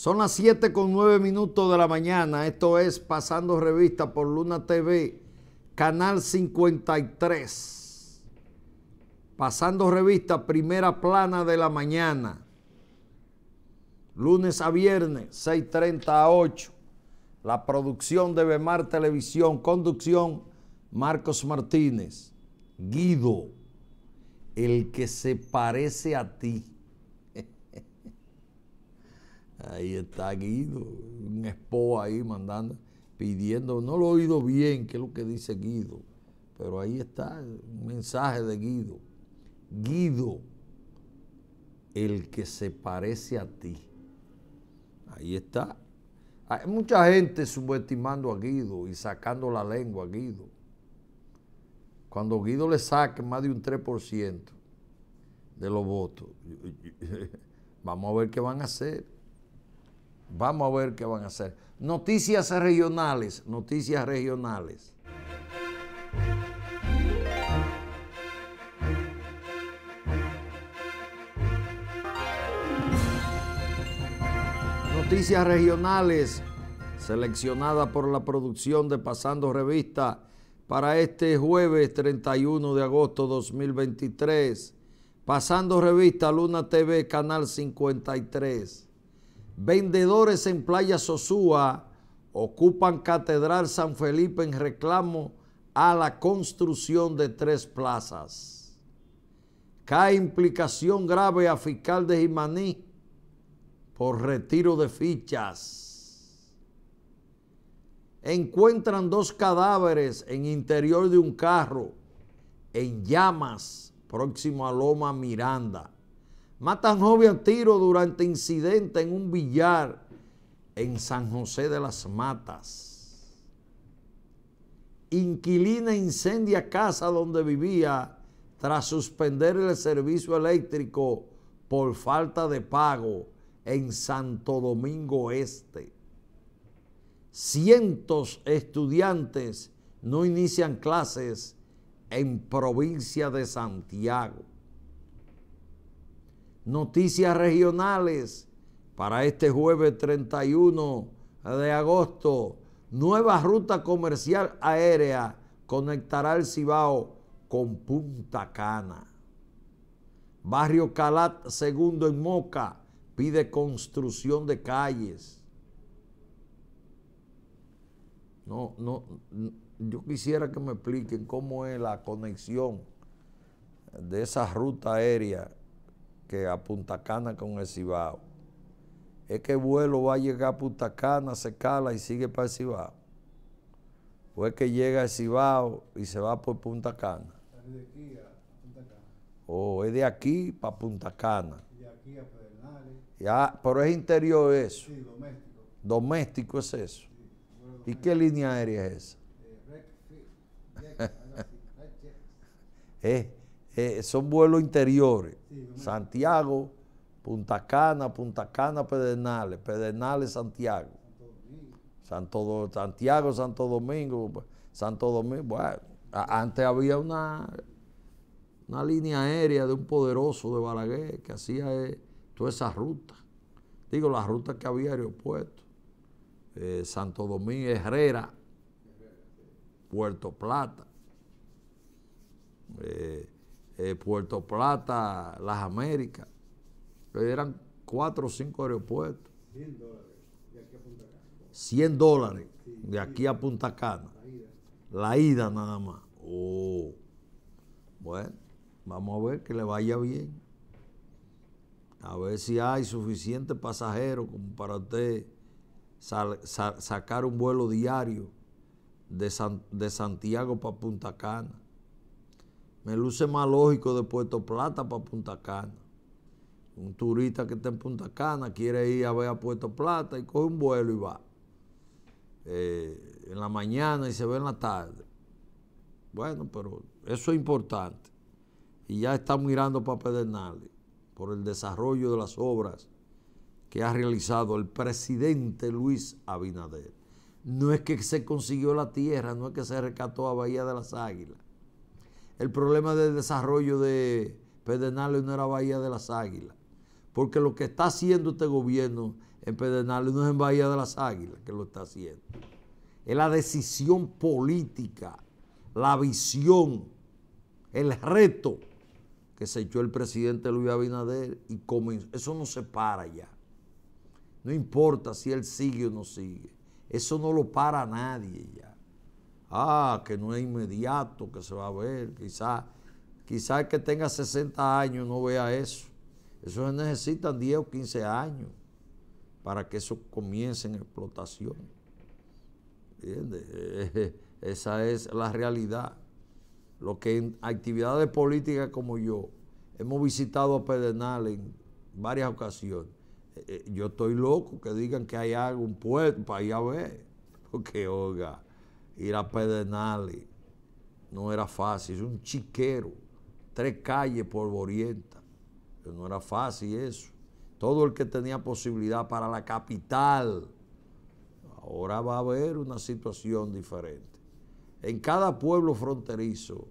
Son las 7 con 9 minutos de la mañana. Esto es Pasando Revista por Luna TV, Canal 53. Pasando Revista, primera plana de la mañana. Lunes a viernes, 6.30 a 8. La producción de Bemar Televisión. Conducción, Marcos Martínez. Guido, el que se parece a ti. Ahí está Guido, un expo ahí mandando, pidiendo, no lo he oído bien qué es lo que dice Guido, pero ahí está un mensaje de Guido. Guido, el que se parece a ti. Ahí está. Hay mucha gente subestimando a Guido y sacando la lengua a Guido. Cuando Guido le saque más de un 3% de los votos, vamos a ver qué van a hacer. Vamos a ver qué van a hacer. Noticias regionales, noticias regionales. Noticias regionales seleccionada por la producción de Pasando Revista para este jueves 31 de agosto 2023. Pasando Revista Luna TV, Canal 53. Vendedores en Playa Sosúa ocupan Catedral San Felipe en reclamo a la construcción de tres plazas. Cae implicación grave a fiscal de Jimaní por retiro de fichas. Encuentran dos cadáveres en interior de un carro en llamas próximo a Loma Miranda. Matan joven a tiro durante incidente en un billar en San José de las Matas. Inquilina incendia casa donde vivía tras suspender el servicio eléctrico por falta de pago en Santo Domingo Este. Cientos estudiantes no inician clases en provincia de Santiago. Noticias regionales para este jueves 31 de agosto. Nueva ruta comercial aérea conectará el Cibao con Punta Cana. Barrio Calat II en Moca pide construcción de calles. No, no, yo quisiera que me expliquen cómo es la conexión de esa ruta aérea que a Punta Cana con el Cibao. Es que el vuelo va a llegar a Punta Cana, se cala y sigue para el Cibao. O es que llega el Cibao y se va por Punta Cana. O es de aquí para Punta Cana. Ya, ah, pero es interior eso. doméstico. es eso. ¿Y qué línea aérea es esa? eh, eh eh, son vuelos interiores. Santiago, Punta Cana, Punta Cana, Pedernales, Pedernales, Santiago. Santo, Santiago, Santo Domingo, Santo Domingo. Bueno, antes había una, una línea aérea de un poderoso de Balaguer que hacía eh, toda esa ruta. Digo, la ruta que había aeropuerto. Eh, Santo Domingo, Herrera, Puerto Plata. Eh, eh, Puerto Plata, Las Américas. Eran cuatro o cinco aeropuertos. 100 dólares de aquí a Punta Cana. de aquí a Punta Cana. La ida nada más. Oh. Bueno, vamos a ver que le vaya bien. A ver si hay suficiente pasajeros como para usted sacar un vuelo diario de, de Santiago para Punta Cana. Me luce más lógico de Puerto Plata para Punta Cana. Un turista que está en Punta Cana quiere ir a ver a Puerto Plata y coge un vuelo y va. Eh, en la mañana y se ve en la tarde. Bueno, pero eso es importante. Y ya está mirando para Pedernales por el desarrollo de las obras que ha realizado el presidente Luis Abinader. No es que se consiguió la tierra, no es que se rescató a Bahía de las Águilas el problema de desarrollo de Pedernales no era Bahía de las Águilas, porque lo que está haciendo este gobierno en Pedernales no es en Bahía de las Águilas que lo está haciendo. Es la decisión política, la visión, el reto que se echó el presidente Luis Abinader y comenzó. Eso no se para ya. No importa si él sigue o no sigue. Eso no lo para nadie ya ah, que no es inmediato que se va a ver, quizás quizá que tenga 60 años no vea eso. Eso necesitan 10 o 15 años para que eso comience en explotación. ¿Entiendes? E-, e-, esa es la realidad. Lo que en actividades políticas como yo, hemos visitado a Pedernal en varias ocasiones. E-, yo estoy loco que digan que hay algún puerto para ir a ver. Porque, oiga, ir a Pedernales no era fácil, es un chiquero, tres calles por Borienta, no era fácil eso. Todo el que tenía posibilidad para la capital, ahora va a haber una situación diferente. En cada pueblo fronterizo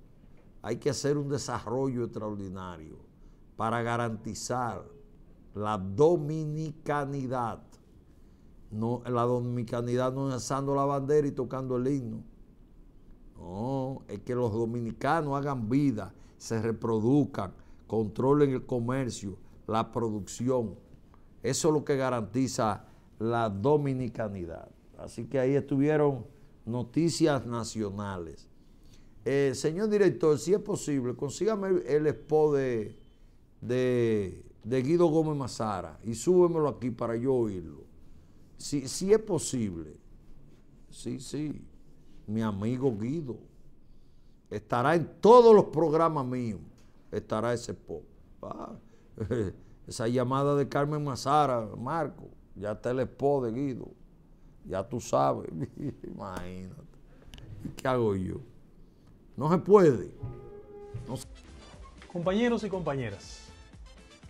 hay que hacer un desarrollo extraordinario para garantizar la dominicanidad no, la dominicanidad no es la bandera y tocando el himno. No, es que los dominicanos hagan vida, se reproduzcan, controlen el comercio, la producción. Eso es lo que garantiza la dominicanidad. Así que ahí estuvieron noticias nacionales. Eh, señor director, si es posible, consígame el expo de, de, de Guido Gómez Mazara y súbemelo aquí para yo oírlo. Si es posible. Sí, sí. Mi amigo Guido estará en todos los programas míos. Estará ese pop. esa llamada de Carmen Mazara, Marco. Ya está el spot de Guido. Ya tú sabes. Imagínate. ¿Qué hago yo? No se puede. Compañeros y compañeras,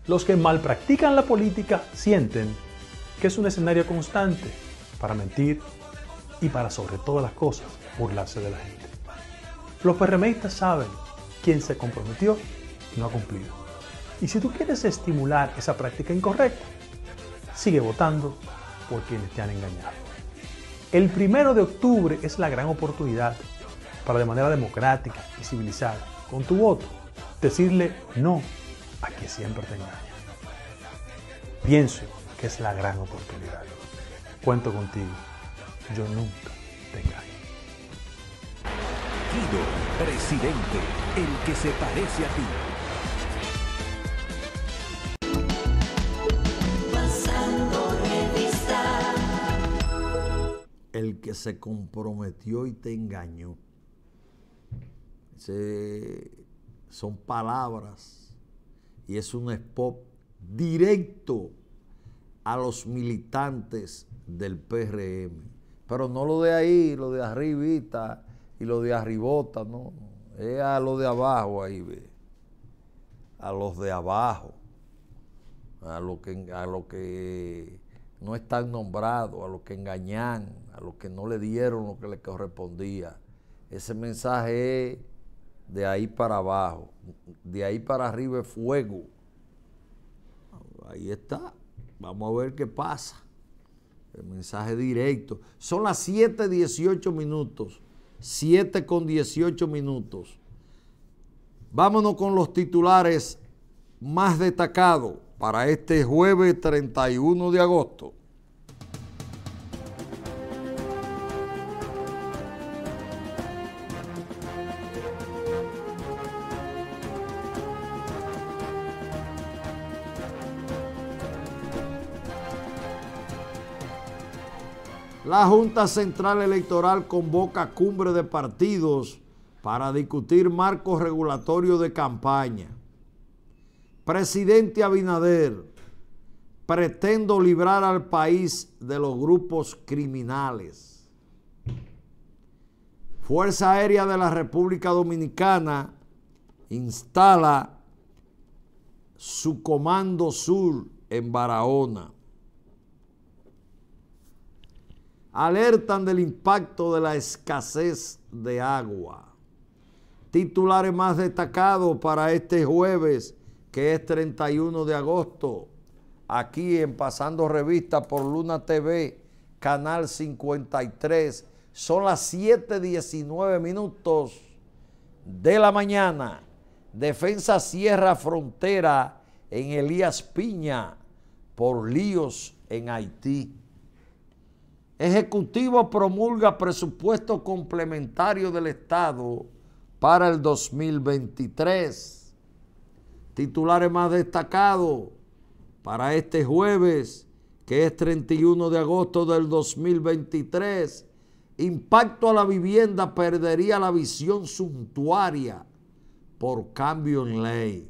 los que mal practican la política sienten que es un escenario constante para mentir y para sobre todas las cosas burlarse de la gente. Los PRMistas saben quién se comprometió y no ha cumplido. Y si tú quieres estimular esa práctica incorrecta, sigue votando por quienes te han engañado. El primero de octubre es la gran oportunidad para de manera democrática y civilizada, con tu voto, decirle no a que siempre te engaña. Pienso que es la gran oportunidad. Cuento contigo. Yo nunca te engaño. Guido, presidente, el que se parece a ti. El que se comprometió y te engañó. son palabras y es un spot directo a los militantes del PRM. Pero no lo de ahí, lo de arribita y lo de arribota, no. Es a lo de abajo ahí, A los de abajo. A los que, lo que no están nombrados, a los que engañan, a los que no le dieron lo que le correspondía. Ese mensaje es de ahí para abajo. De ahí para arriba es fuego. Ahí está. Vamos a ver qué pasa. El mensaje directo. Son las 7.18 minutos. 7 con 18 minutos. Vámonos con los titulares más destacados para este jueves 31 de agosto. La Junta Central Electoral convoca cumbre de partidos para discutir marcos regulatorio de campaña. Presidente Abinader, pretendo librar al país de los grupos criminales. Fuerza Aérea de la República Dominicana instala su Comando Sur en Barahona. alertan del impacto de la escasez de agua. Titulares más destacados para este jueves, que es 31 de agosto, aquí en Pasando Revista por Luna TV, Canal 53, son las 7.19 minutos de la mañana. Defensa cierra frontera en Elías Piña por líos en Haití. Ejecutivo promulga presupuesto complementario del Estado para el 2023. Titulares más destacados para este jueves, que es 31 de agosto del 2023. Impacto a la vivienda perdería la visión suntuaria por cambio en ley.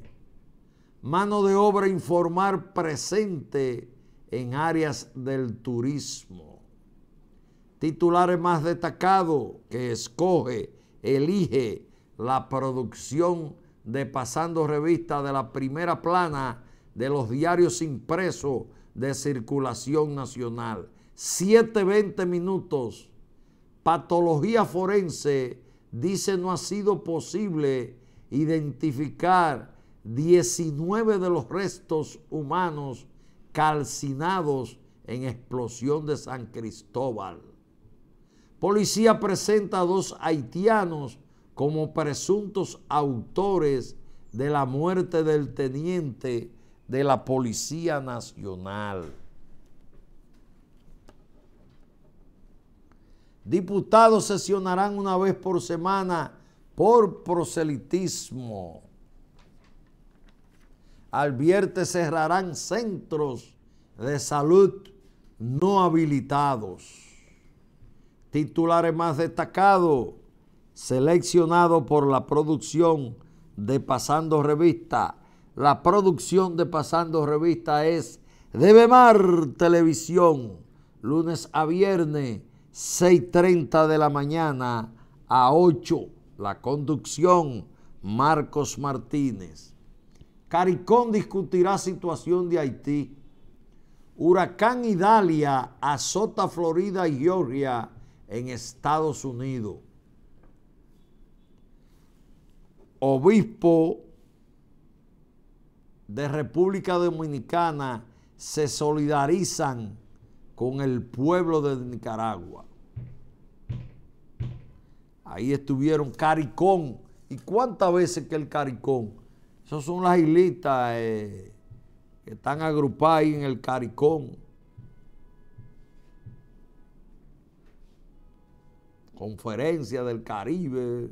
Mano de obra informar presente en áreas del turismo titulares más destacados que escoge, elige la producción de Pasando Revista de la primera plana de los diarios impresos de circulación nacional. 7.20 minutos. Patología forense dice no ha sido posible identificar 19 de los restos humanos calcinados en explosión de San Cristóbal. Policía presenta a dos haitianos como presuntos autores de la muerte del teniente de la Policía Nacional. Diputados sesionarán una vez por semana por proselitismo. Advierte cerrarán centros de salud no habilitados titulares más destacados, seleccionados por la producción de Pasando Revista. La producción de Pasando Revista es de Mar Televisión, lunes a viernes, 6.30 de la mañana a 8. La conducción, Marcos Martínez. Caricón discutirá situación de Haití. Huracán Idalia azota Florida y Georgia en Estados Unidos. Obispo de República Dominicana se solidarizan con el pueblo de Nicaragua. Ahí estuvieron Caricón. ¿Y cuántas veces que el Caricón? Esas son las islitas eh, que están agrupadas ahí en el Caricón. Conferencia del Caribe,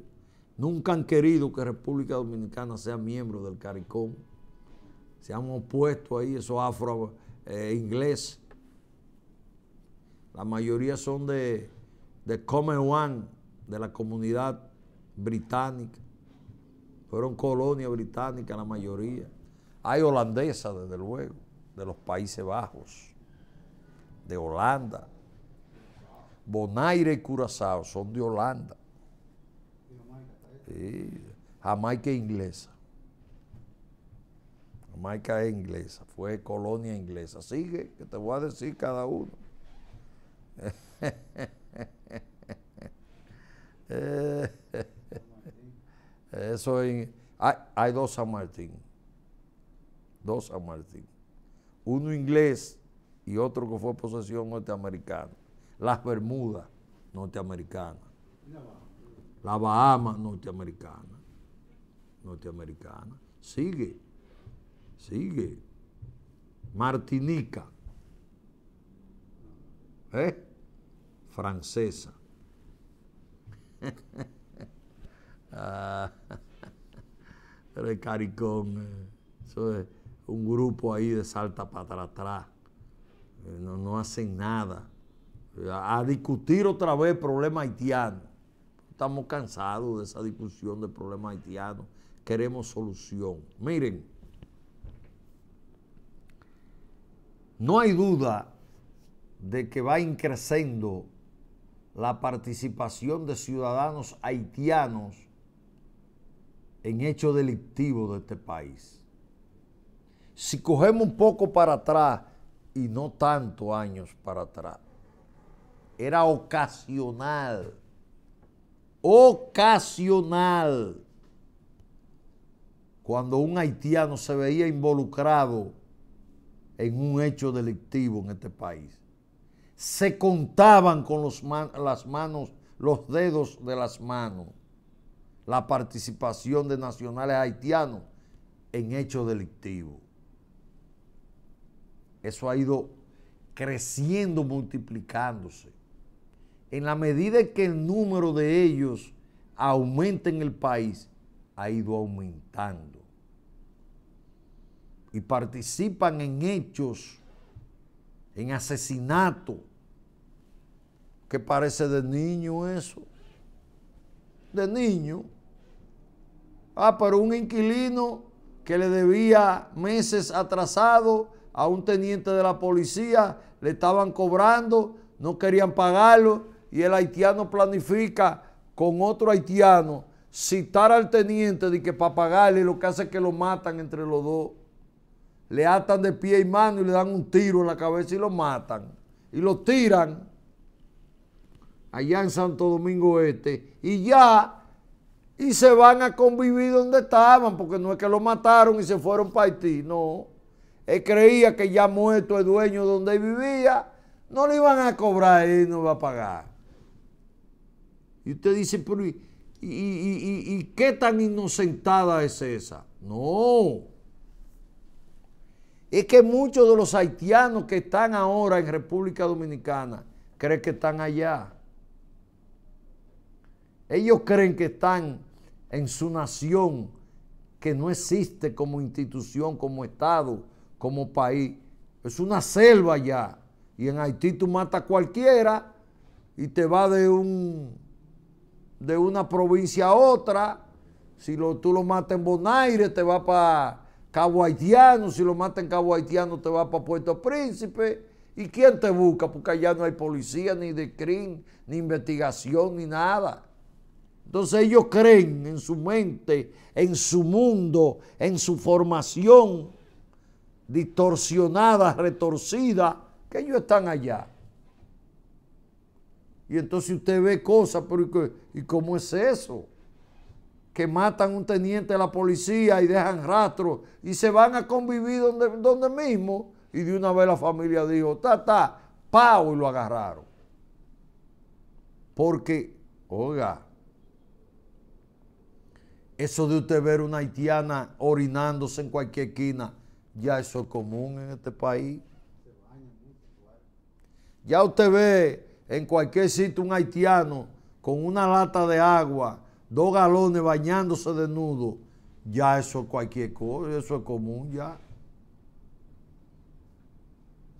nunca han querido que República Dominicana sea miembro del CARICOM. Se han opuesto ahí esos afro eh, inglés. La mayoría son de, de One, de la comunidad británica. Fueron colonia británica la mayoría. Hay holandesa, desde luego, de los Países Bajos, de Holanda, Bonaire y Curazao son de Holanda. Jamaica es inglesa. Jamaica es inglesa, fue colonia inglesa. Sigue, que te voy a decir cada uno. Eso hay, hay, dos San Martín. Dos San Martín. Uno inglés y otro que fue posesión norteamericana las Bermudas norteamericanas, la Bahamas norteamericana, norteamericana, sigue, sigue, Martinica, ¿eh? francesa. Ah, el caricón, eh, un grupo ahí de salta para atrás, eh, no, no hacen nada a discutir otra vez problema haitiano. Estamos cansados de esa discusión de problema haitiano. Queremos solución. Miren, no hay duda de que va increciendo la participación de ciudadanos haitianos en hechos delictivos de este país. Si cogemos un poco para atrás y no tanto años para atrás, era ocasional. Ocasional. Cuando un haitiano se veía involucrado en un hecho delictivo en este país. Se contaban con los las manos, los dedos de las manos, la participación de nacionales haitianos en hechos delictivos. Eso ha ido creciendo, multiplicándose en la medida que el número de ellos aumenta en el país, ha ido aumentando. Y participan en hechos, en asesinato, ¿Qué parece de niño eso. De niño. Ah, pero un inquilino que le debía meses atrasado a un teniente de la policía, le estaban cobrando, no querían pagarlo, y el haitiano planifica con otro haitiano citar al teniente de que para pagarle lo que hace es que lo matan entre los dos. Le atan de pie y mano y le dan un tiro en la cabeza y lo matan. Y lo tiran allá en Santo Domingo Este. Y ya, y se van a convivir donde estaban, porque no es que lo mataron y se fueron para Haití, no. Él creía que ya muerto el dueño donde vivía, no le iban a cobrar y no va a pagar. Y usted dice, pero ¿y, qué tan inocentada es esa? No. Es que muchos de los haitianos que están ahora en República Dominicana creen que están allá. Ellos creen que están en su nación, que no existe como institución, como Estado, como país. Es una selva allá. Y en Haití tú matas a cualquiera y te va de un de una provincia a otra. Si lo, tú lo matas en Bonaire, te va para Cabo Haitiano. Si lo matas en Cabo Haitiano, te va para Puerto Príncipe. ¿Y quién te busca? Porque allá no hay policía, ni de crimen, ni investigación, ni nada. Entonces ellos creen en su mente, en su mundo, en su formación distorsionada, retorcida, que ellos están allá. Y entonces usted ve cosas, pero ¿y cómo es eso? Que matan un teniente de la policía y dejan rastro y se van a convivir donde, mismo. Y de una vez la familia dijo, ta, ta, pau y lo agarraron. Porque, oiga, eso de usted ver una haitiana orinándose en cualquier esquina, ya eso es común en este país. Ya usted ve en cualquier sitio un haitiano con una lata de agua, dos galones bañándose desnudo, ya eso es cualquier cosa, eso es común ya.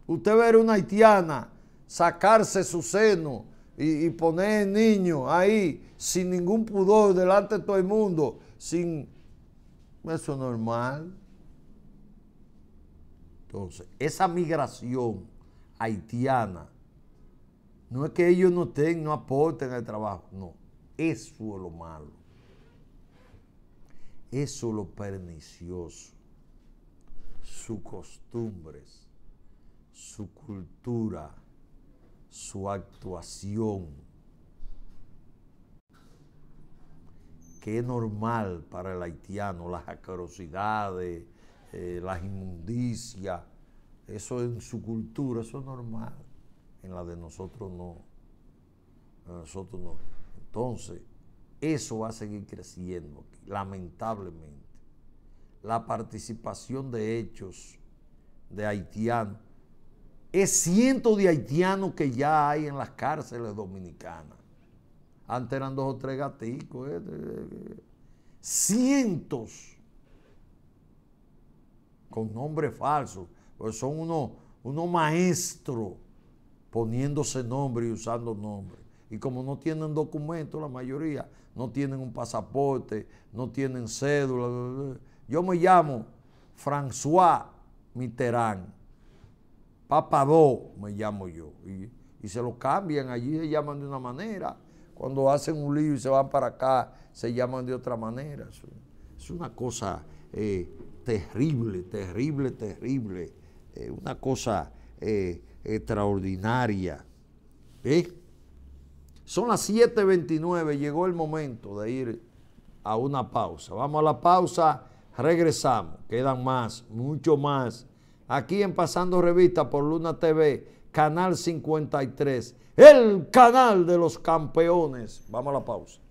Usted ver una haitiana sacarse su seno y, poner el niño ahí sin ningún pudor delante de todo el mundo, sin... Eso es normal. Entonces, esa migración haitiana no es que ellos no estén, no aporten al trabajo, no. Eso es lo malo. Eso es lo pernicioso. Sus costumbres, su cultura, su actuación, que es normal para el haitiano, las acarosidades, eh, las inmundicias, eso en su cultura, eso es normal en la de nosotros no. nosotros no. Entonces, eso va a seguir creciendo, lamentablemente. La participación de hechos de haitianos es cientos de haitianos que ya hay en las cárceles dominicanas. Antes eran dos o tres gaticos. Eh, cientos con nombres falsos, pues son unos uno maestros poniéndose nombre y usando nombre. Y como no tienen documentos, la mayoría, no tienen un pasaporte, no tienen cédula. Yo me llamo François Mitterrand, Papadó me llamo yo. Y, se lo cambian, allí se llaman de una manera. Cuando hacen un lío y se van para acá, se llaman de otra manera. Es una cosa eh, terrible, terrible, terrible. Eh, una cosa eh, extraordinaria. Son las 7.29, llegó el momento de ir a una pausa. Vamos a la pausa, regresamos. Quedan más, mucho más. Aquí en Pasando Revista por Luna TV, Canal 53, el canal de los campeones. Vamos a la pausa.